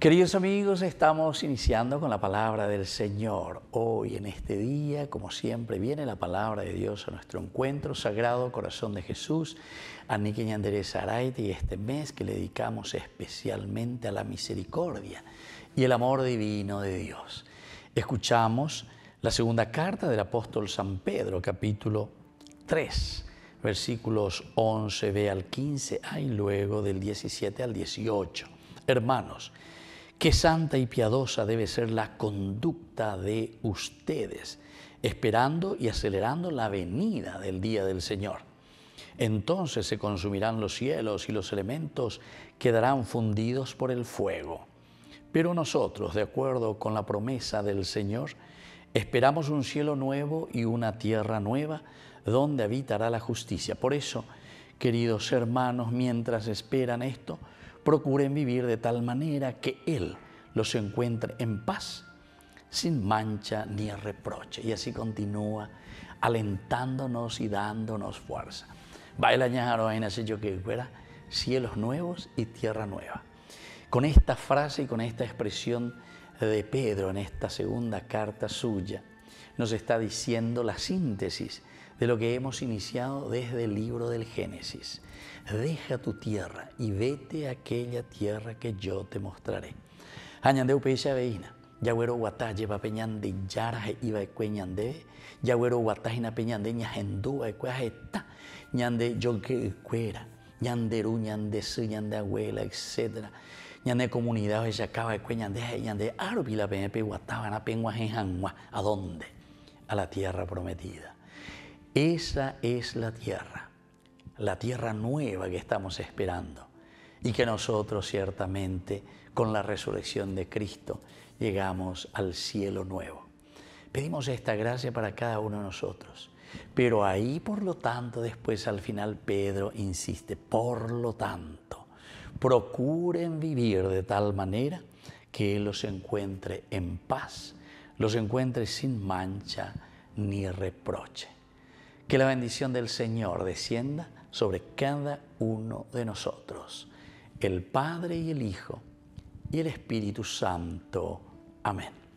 Queridos amigos, estamos iniciando con la palabra del Señor. Hoy, en este día, como siempre, viene la palabra de Dios a nuestro encuentro sagrado, corazón de Jesús, a y Andrés Araite y este mes que le dedicamos especialmente a la misericordia y el amor divino de Dios. Escuchamos la segunda carta del apóstol San Pedro, capítulo 3, versículos 11b al 15 y luego del 17 al 18. Hermanos, Qué santa y piadosa debe ser la conducta de ustedes, esperando y acelerando la venida del día del Señor. Entonces se consumirán los cielos y los elementos quedarán fundidos por el fuego. Pero nosotros, de acuerdo con la promesa del Señor, esperamos un cielo nuevo y una tierra nueva donde habitará la justicia. Por eso, queridos hermanos, mientras esperan esto, procuren vivir de tal manera que Él los encuentre en paz, sin mancha ni reproche. Y así continúa alentándonos y dándonos fuerza. Baila en así yo que fuera cielos nuevos y tierra nueva. Con esta frase y con esta expresión de Pedro en esta segunda carta suya, nos está diciendo la síntesis de lo que hemos iniciado desde el libro del Génesis. Deja tu tierra y vete a aquella tierra que yo te mostraré. Añandeu peisha veína. Yagüero guatá lleva de yara iba e cueñande. Yagüero guatá ina peñande ñajendúa e cuajeta. Ñande yo que cuera. Ñanderu ñande su ñande abuela, etcétera ñande comunidad, ella acaba de cueñande, ñande árbila, peña, guatá, van a pengua, ¿a dónde? a la tierra prometida. Esa es la tierra, la tierra nueva que estamos esperando y que nosotros ciertamente con la resurrección de Cristo llegamos al cielo nuevo. Pedimos esta gracia para cada uno de nosotros. Pero ahí, por lo tanto, después al final Pedro insiste, por lo tanto, procuren vivir de tal manera que los encuentre en paz los encuentre sin mancha ni reproche. Que la bendición del Señor descienda sobre cada uno de nosotros, el Padre y el Hijo y el Espíritu Santo. Amén.